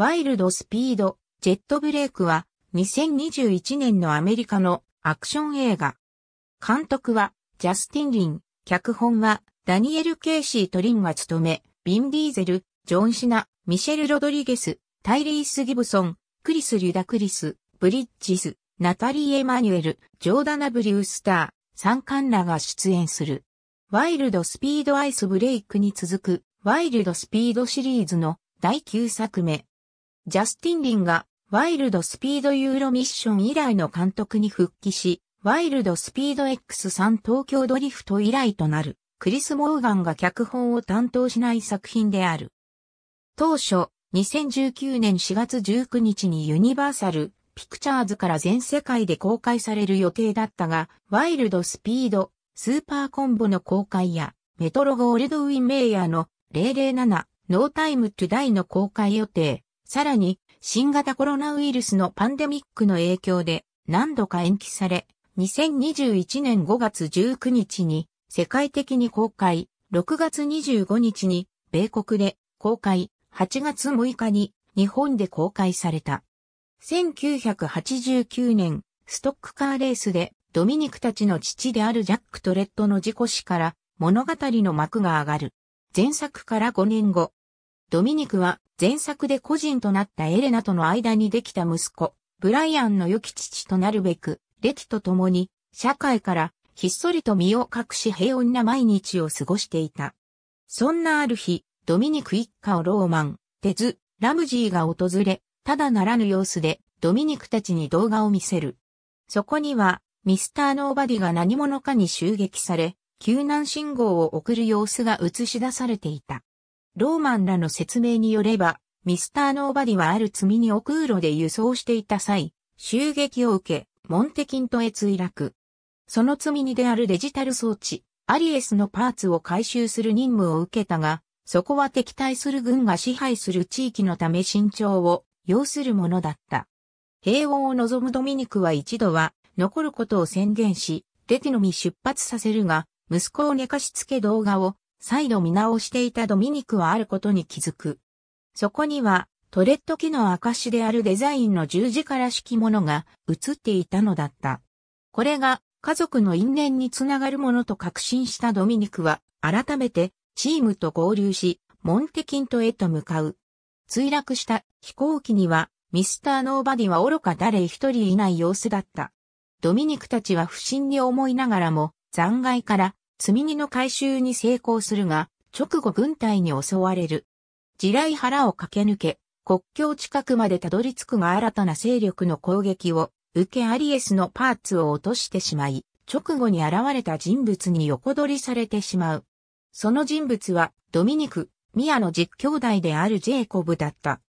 ワイルドスピード、ジェットブレイクは2021年のアメリカのアクション映画。監督はジャスティン・リン、脚本はダニエル・ケイシーとリンが務め、ビン・ディーゼル、ジョン・シナ、ミシェル・ロドリゲス、タイリース・ギブソン、クリス・リュダ・クリス、ブリッジス、ナタリー・エマニュエル、ジョーダナ・ブリュースター、三冠らが出演する。ワイルド・スピード・アイス・ブレイクに続く、ワイルド・スピードシリーズの第9作目。ジャスティン・リンがワイルドスピードユーロミッション以来の監督に復帰し、ワイルドスピード X3 東京ドリフト以来となる、クリス・モーガンが脚本を担当しない作品である。当初、2019年4月19日にユニバーサル・ピクチャーズから全世界で公開される予定だったが、ワイルドスピード、スーパーコンボの公開や、メトロゴールドウィン・メイヤーの007、ノータイム・トゥ・ダイの公開予定、さらに、新型コロナウイルスのパンデミックの影響で何度か延期され、2021年5月19日に世界的に公開、6月25日に米国で公開、8月6日に日本で公開された。1989年、ストックカーレースでドミニクたちの父であるジャック・トレッドの事故死から物語の幕が上がる。前作から5年後、ドミニクは前作で個人となったエレナとの間にできた息子、ブライアンの良き父となるべく、レティと共に、社会からひっそりと身を隠し平穏な毎日を過ごしていた。そんなある日、ドミニク一家をローマン、テズ、ラムジーが訪れ、ただならぬ様子で、ドミニクたちに動画を見せる。そこには、ミスターノーバディが何者かに襲撃され、救難信号を送る様子が映し出されていた。ローマンらの説明によれば、ミスターノーバディはある積みに奥空路で輸送していた際、襲撃を受け、モンテキントへ墜落。その積みにであるデジタル装置、アリエスのパーツを回収する任務を受けたが、そこは敵対する軍が支配する地域のため慎重を要するものだった。平穏を望むドミニクは一度は残ることを宣言し、出ティノ出発させるが、息子を寝かしつけ動画を再度見直していたドミニクはあることに気づく。そこには、トレッド機の証であるデザインの十字から式物が映っていたのだった。これが家族の因縁につながるものと確信したドミニクは改めてチームと合流し、モンテキントへと向かう。墜落した飛行機にはミスターノーバディは愚か誰一人いない様子だった。ドミニクたちは不審に思いながらも残骸から積み荷の回収に成功するが、直後軍隊に襲われる。地雷原を駆け抜け、国境近くまでたどり着くが新たな勢力の攻撃を受けアリエスのパーツを落としてしまい、直後に現れた人物に横取りされてしまう。その人物はドミニク、ミアの実兄弟であるジェイコブだった。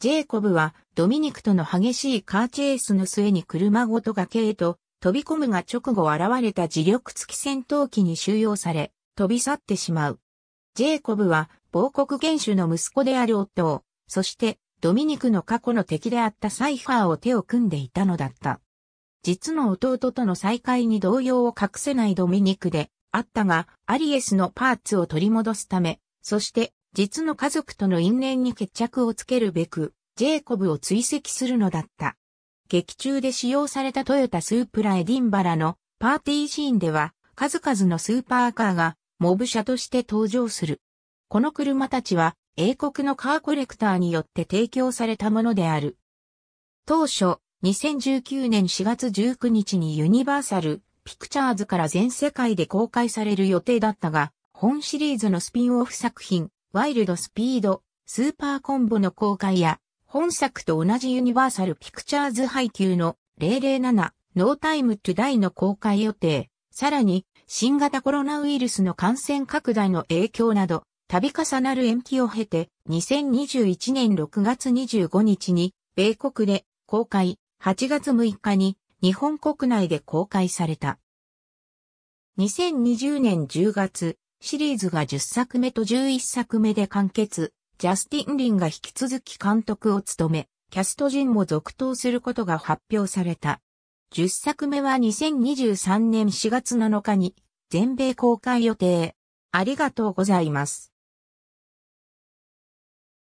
ジェイコブはドミニクとの激しいカーチェイスの末に車ごと崖へと飛び込むが直後現れた磁力付き戦闘機に収容され、飛び去ってしまう。ジェイコブは、亡国元首の息子である夫を、そして、ドミニクの過去の敵であったサイファーを手を組んでいたのだった。実の弟との再会に動揺を隠せないドミニクであったが、アリエスのパーツを取り戻すため、そして実の家族との因縁に決着をつけるべく、ジェイコブを追跡するのだった。劇中で使用されたトヨタスープラエディンバラのパーティーシーンでは数々のスーパーカーがモブ車として登場する。この車たちは英国のカーコレクターによって提供されたものである。当初、2019年4月19日にユニバーサル、ピクチャーズから全世界で公開される予定だったが、本シリーズのスピンオフ作品、ワイルドスピード、スーパーコンボの公開や、本作と同じユニバーサルピクチャーズ配給の007ノータイムトゥダイの公開予定、さらに新型コロナウイルスの感染拡大の影響など、度重なる延期を経て、2021年6月25日に、米国で公開、8月6日に日本国内で公開された。2020年10月、シリーズが10作目と11作目で完結、ジャスティン・リンが引き続き監督を務め、キャスト陣も続投することが発表された。10作目は2023年4月7日に全米公開予定。ありがとうございます。